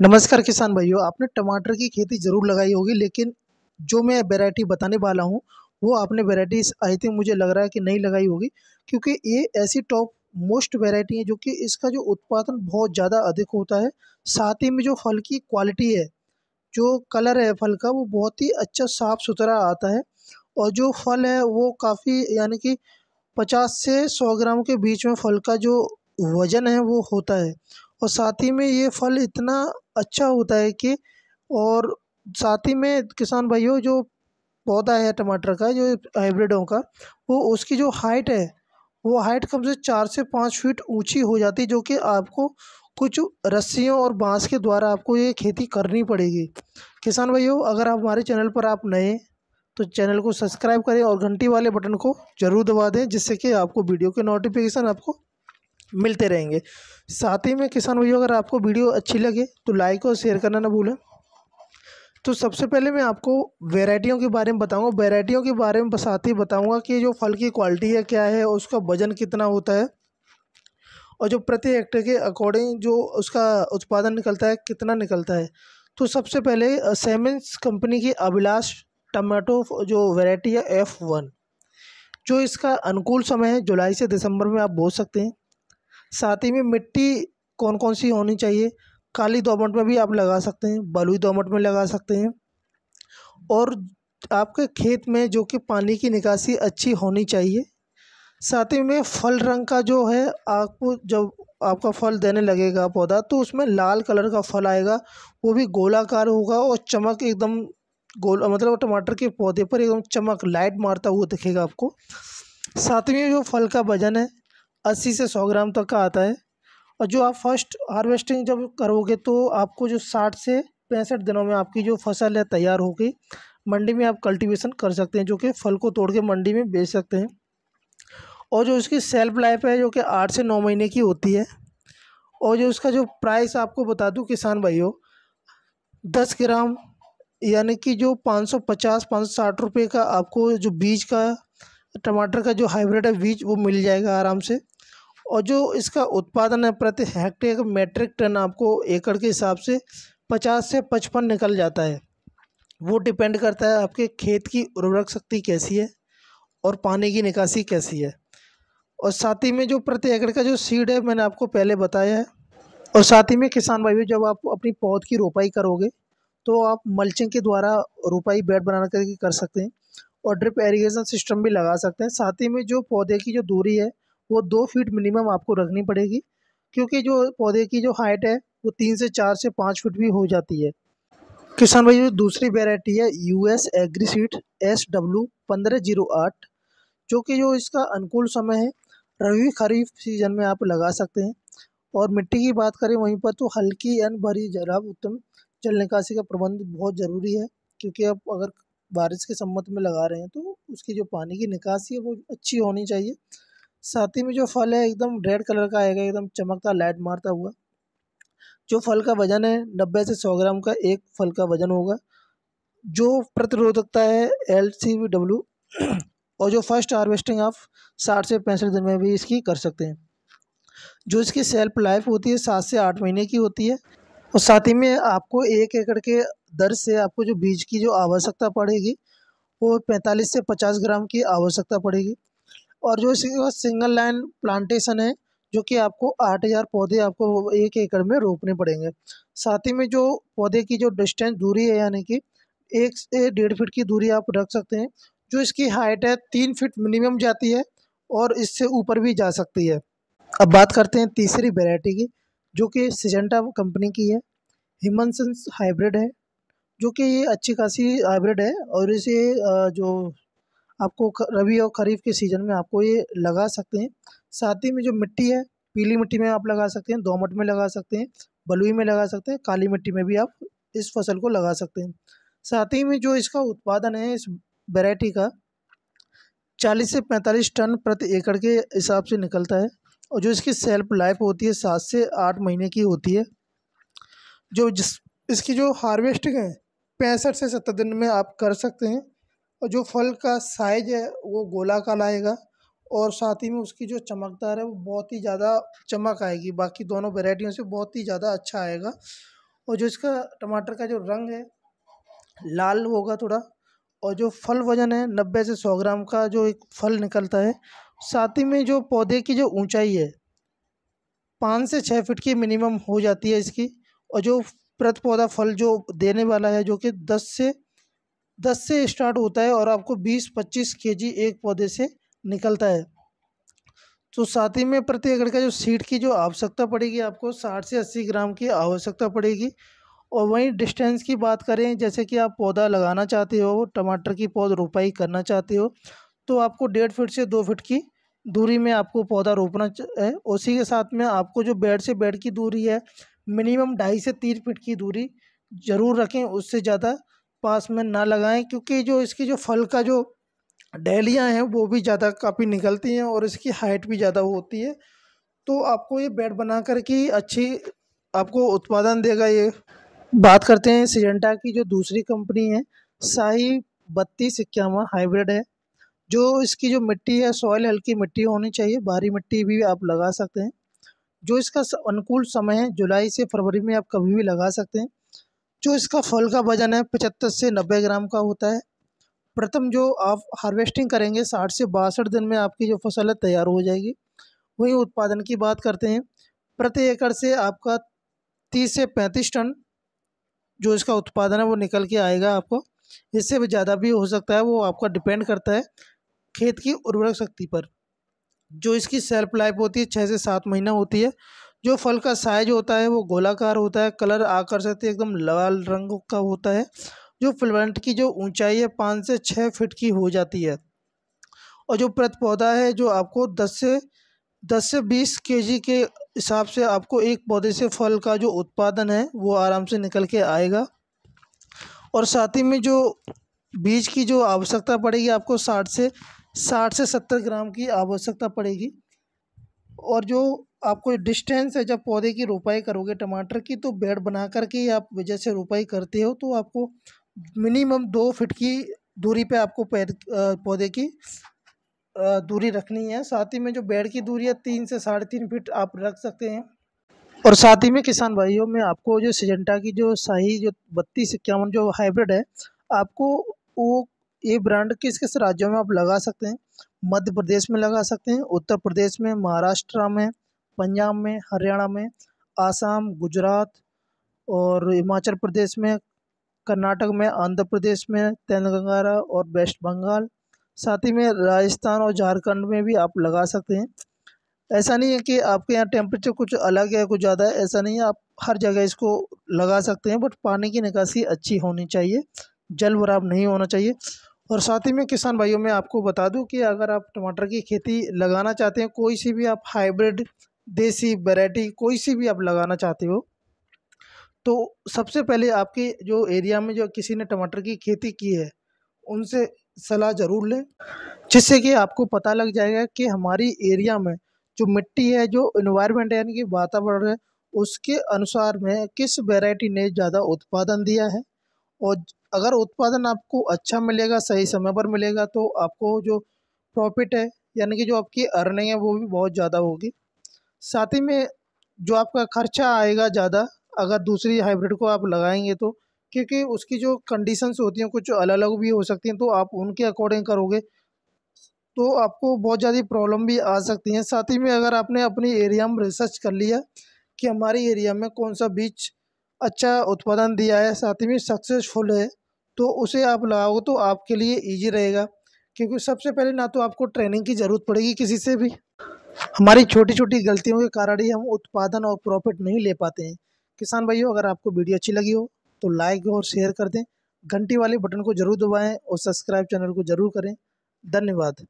नमस्कार किसान भाइयों आपने टमाटर की खेती ज़रूर लगाई होगी लेकिन जो मैं वेरायटी बताने वाला हूँ वो आपने वेराइटीज आई थिंक मुझे लग रहा है कि नहीं लगाई होगी क्योंकि ये ऐसी टॉप मोस्ट वेराइटी है जो कि इसका जो उत्पादन बहुत ज़्यादा अधिक होता है साथ ही में जो फल की क्वालिटी है जो कलर है फल का वो बहुत ही अच्छा साफ़ सुथरा आता है और जो फल है वो काफ़ी यानी कि पचास से सौ ग्राम के बीच में फल का जो वज़न है वो होता है और साथ ही में ये फल इतना अच्छा होता है कि और साथ ही में किसान भाइयों जो पौधा है टमाटर का जो हाइब्रिडों का वो उसकी जो हाइट है वो हाइट कम से चार से पाँच फीट ऊंची हो जाती है जो कि आपको कुछ रस्सियों और बांस के द्वारा आपको ये खेती करनी पड़ेगी किसान भाइयों अगर आप हमारे चैनल पर आप नए तो चैनल को सब्सक्राइब करें और घंटी वाले बटन को ज़रूर दबा दें जिससे कि आपको वीडियो के नोटिफिकेशन आपको मिलते रहेंगे साथ ही में किसान भैया अगर आपको वीडियो अच्छी लगे तो लाइक और शेयर करना ना भूलें तो सबसे पहले मैं आपको वेराइटियों के बारे में बताऊंगा वेराइटियों के बारे में साथ ही बताऊँगा कि जो फल की क्वालिटी है क्या है उसका वजन कितना होता है और जो प्रति हेक्टेयर के अकॉर्डिंग जो उसका उत्पादन निकलता है कितना निकलता है तो सबसे पहले सेमेंस कंपनी की अभिलाष टमाटो जो वेराइटी है एफ़ वन जो इसका अनुकूल समय है जुलाई से दिसंबर में आप बोल सकते हैं साथ ही में मिट्टी कौन कौन सी होनी चाहिए काली दोमट में भी आप लगा सकते हैं बलुई दोमट में लगा सकते हैं और आपके खेत में जो कि पानी की निकासी अच्छी होनी चाहिए साथ ही में फल रंग का जो है आपको जब आपका फल देने लगेगा पौधा तो उसमें लाल कलर का फल आएगा वो भी गोलाकार होगा और चमक एकदम गोल मतलब टमाटर के पौधे पर एकदम चमक लाइट मारता हुआ दिखेगा आपको साथ में जो फल का वजन है अस्सी से सौ ग्राम तक का आता है और जो आप फर्स्ट हार्वेस्टिंग जब करोगे तो आपको जो साठ से पैंसठ दिनों में आपकी जो फसल है तैयार होगी मंडी में आप कल्टीवेशन कर सकते हैं जो कि फल को तोड़ के मंडी में बेच सकते हैं और जो इसकी सेल्फ लाइफ है जो कि आठ से नौ महीने की होती है और जो इसका जो प्राइस आपको बता दूं किसान भाइयों दस ग्राम यानी कि जो पाँच सौ पचास पाँच सौ साठ रुपये का आपको जो बीज का टमाटर का जो हाइब्रिड है बीज वो मिल जाएगा आराम से और जो इसका उत्पादन है प्रति हेक्टेयर मेट्रिक टन आपको एकड़ के हिसाब से पचास से पचपन निकल जाता है वो डिपेंड करता है आपके खेत की उर्वरक शक्ति कैसी है और पानी की निकासी कैसी है और साथ ही में जो प्रति एकड़ का जो सीड है मैंने आपको पहले बताया है और साथ ही में किसान भाइयों जब आप अपनी पौध की रोपाई करोगे तो आप मल्चिंग के द्वारा रोपाई बेड बना करके कर सकते हैं और ड्रिप एरीगेशन सिस्टम भी लगा सकते हैं साथ ही में जो पौधे की जो दूरी है वो दो फीट मिनिमम आपको रखनी पड़ेगी क्योंकि जो पौधे की जो हाइट है वो तीन से चार से पाँच फीट भी हो जाती है किसान भाई जो दूसरी वेराइटी है U S Agriseed S W पंद्रह जीरो आठ जो कि जो इसका अनुकूल समय है रवि खरीफ सीजन में आप लगा सकते हैं और मिट्टी की बात करें वहीं पर तो हल्की एन भरी जराब उत्तम जल निकासी का प्रबंध बहुत ज़रूरी है क्योंकि आप अगर बारिश के सम्मत में लगा रहे हैं तो उसकी जो पानी की निकासी है वो अच्छी होनी चाहिए साथ ही में जो फल है एकदम रेड कलर का आएगा एकदम चमकता लाइट मारता हुआ जो फल का वजन है नब्बे से सौ ग्राम का एक फल का वजन होगा जो प्रतिरोधकता है एल सी वी डब्ल्यू और जो फर्स्ट हार्वेस्टिंग आप साठ से पैंसठ दिन में भी इसकी कर सकते हैं जो इसकी सेल्फ लाइफ होती है सात से आठ महीने की होती है और साथ ही में आपको एक एकड़ के दर से आपको जो बीज की जो आवश्यकता पड़ेगी वो पैंतालीस से पचास ग्राम की आवश्यकता पड़ेगी और जो इसका सिंगल लाइन प्लांटेशन है जो कि आपको आठ हज़ार पौधे आपको एक एकड़ में रोपने पड़ेंगे साथ ही में जो पौधे की जो डिस्टेंस दूरी है यानी कि एक से डेढ़ फीट की दूरी आप रख सकते हैं जो इसकी हाइट है तीन फीट मिनिमम जाती है और इससे ऊपर भी जा सकती है अब बात करते हैं तीसरी वेराइटी की जो कि सिजेंटा कंपनी की है हिमनसन्स हाइब्रिड है जो कि ये अच्छी खासी हाइब्रिड है और इसे जो आपको रबी और खरीफ के सीज़न में आपको ये लगा सकते हैं साथ ही में जो मिट्टी है पीली मिट्टी में आप लगा सकते हैं दोमट में लगा सकते हैं बलुई में लगा सकते हैं काली मिट्टी में भी आप इस फसल को लगा सकते हैं साथ ही में जो इसका उत्पादन है इस वेराइटी का चालीस से पैंतालीस टन प्रति एकड़ के हिसाब से निकलता है और जो इसकी सेल्फ लाइफ होती है सात से आठ महीने की होती है जो जिस इसकी जो हार्वेस्टिंग है पैंसठ से सत्तर दिन में आप कर सकते हैं और जो फल का साइज है वो गोला का लाएगा और साथ ही में उसकी जो चमकदार है वो बहुत ही ज़्यादा चमक आएगी बाकी दोनों वेराइटियों से बहुत ही ज़्यादा अच्छा आएगा और जो इसका टमाटर का जो रंग है लाल होगा थोड़ा और जो फल वजन है नब्बे से सौ ग्राम का जो एक फल निकलता है साथ ही में जो पौधे की जो ऊंचाई है पाँच से छः फिट की मिनिमम हो जाती है इसकी और जो प्रत पौधा फल जो देने वाला है जो कि दस से दस से स्टार्ट होता है और आपको बीस पच्चीस के जी एक पौधे से निकलता है तो साथ ही में प्रति एकड़ का जो सीड की जो आवश्यकता पड़ेगी आपको साठ से अस्सी ग्राम की आवश्यकता पड़ेगी और वहीं डिस्टेंस की बात करें जैसे कि आप पौधा लगाना चाहते हो टमाटर की पौध रोपाई करना चाहते हो तो आपको डेढ़ फीट से दो फीट की दूरी में आपको पौधा रोपना है उसी के साथ में आपको जो बेड से बेड की दूरी है मिनिमम ढाई से तीन फीट की दूरी ज़रूर रखें उससे ज़्यादा पास में ना लगाएं क्योंकि जो इसकी जो फल का जो डहलियाँ हैं वो भी ज़्यादा काफ़ी निकलती हैं और इसकी हाइट भी ज़्यादा होती है तो आपको ये बेड बना कर की अच्छी आपको उत्पादन देगा ये बात करते हैं सिजेंटा की जो दूसरी कंपनी है शाही बत्तीस इक्यावन हाइब्रिड है जो इसकी जो मिट्टी है सॉइल हल्की मिट्टी होनी चाहिए भारी मिट्टी भी आप लगा सकते हैं जो इसका अनुकूल समय है जुलाई से फरवरी में आप कभी भी लगा सकते हैं जो इसका फल का वजन है पचहत्तर से नब्बे ग्राम का होता है प्रथम जो आप हार्वेस्टिंग करेंगे साठ से बासठ दिन में आपकी जो फसल है तैयार हो जाएगी वहीं उत्पादन की बात करते हैं प्रति एकड़ से आपका तीस से पैंतीस टन जो इसका उत्पादन है वो निकल के आएगा आपको इससे भी ज़्यादा भी हो सकता है वो आपका डिपेंड करता है खेत की उर्वरक शक्ति पर जो इसकी सेल्फ लाइफ होती है छः से सात महीना होती है जो फल का साइज होता है वो गोलाकार होता है कलर सकते तो एकदम लाल रंग का होता है जो फ्लवेंट की जो ऊंचाई है पाँच से छः फिट की हो जाती है और जो प्रत पौधा है जो आपको दस से दस से बीस के के हिसाब से आपको एक पौधे से फल का जो उत्पादन है वो आराम से निकल के आएगा और साथ ही में जो बीज की जो आवश्यकता पड़ेगी आपको साठ से साठ से सत्तर ग्राम की आवश्यकता पड़ेगी और जो आपको डिस्टेंस है जब पौधे की रोपाई करोगे टमाटर की तो बेड बना करके के आप जैसे रोपाई करते हो तो आपको मिनिमम दो फिट की दूरी पे आपको पैर पौधे की दूरी रखनी है साथ ही में जो बेड की दूरी है तीन से साढ़े तीन फिट आप रख सकते हैं और साथ ही में किसान भाइयों में आपको जो सिजेंटा की जो शाही जो बत्तीस इक्यावन जो हाइब्रिड है आपको वो ये ब्रांड किस किस राज्यों में आप लगा सकते हैं मध्य प्रदेश में लगा सकते हैं उत्तर प्रदेश में महाराष्ट्र में पंजाब में हरियाणा में आसाम गुजरात और हिमाचल प्रदेश में कर्नाटक में आंध्र प्रदेश में तेलंगाना और वेस्ट बंगाल साथ ही में राजस्थान और झारखंड में भी आप लगा सकते हैं ऐसा नहीं है कि आपके यहाँ टेम्परेचर कुछ अलग है कुछ ज़्यादा है ऐसा नहीं है आप हर जगह इसको लगा सकते हैं बट पानी की निकासी अच्छी होनी चाहिए जल भराव नहीं होना चाहिए और साथ ही में किसान भाइयों में आपको बता दूं कि अगर आप टमाटर की खेती लगाना चाहते हैं कोई सी भी आप हाइब्रिड देसी वैरायटी कोई सी भी आप लगाना चाहते हो तो सबसे पहले आपके जो एरिया में जो किसी ने टमाटर की खेती की है उनसे सलाह ज़रूर लें जिससे कि आपको पता लग जाएगा कि हमारी एरिया में जो मिट्टी है जो इन्वायरमेंट है यानी कि वातावरण है उसके अनुसार में किस वैरायटी ने ज़्यादा उत्पादन दिया है और अगर उत्पादन आपको अच्छा मिलेगा सही समय पर मिलेगा तो आपको जो प्रॉफिट है यानी कि जो आपकी अर्निंग है वो भी बहुत ज़्यादा होगी साथ ही में जो आपका खर्चा आएगा ज़्यादा अगर दूसरी हाइब्रिड को आप लगाएंगे तो क्योंकि उसकी जो कंडीशंस होती हैं कुछ अलग अलग भी हो सकती हैं तो आप उनके अकॉर्डिंग करोगे तो आपको बहुत ज़्यादा प्रॉब्लम भी आ सकती हैं साथ ही में अगर आपने अपनी एरिया में रिसर्च कर लिया कि हमारे एरिया में कौन सा बीच अच्छा उत्पादन दिया है साथ ही में सक्सेसफुल है तो उसे आप लगाओगे तो आपके लिए ईजी रहेगा क्योंकि सबसे पहले ना तो आपको ट्रेनिंग की ज़रूरत पड़ेगी किसी से भी हमारी छोटी छोटी गलतियों के कारण ही हम उत्पादन और प्रॉफिट नहीं ले पाते हैं किसान भाइयों अगर आपको वीडियो अच्छी लगी हो तो लाइक और शेयर कर दें घंटी वाले बटन को जरूर दबाएँ और सब्सक्राइब चैनल को जरूर करें धन्यवाद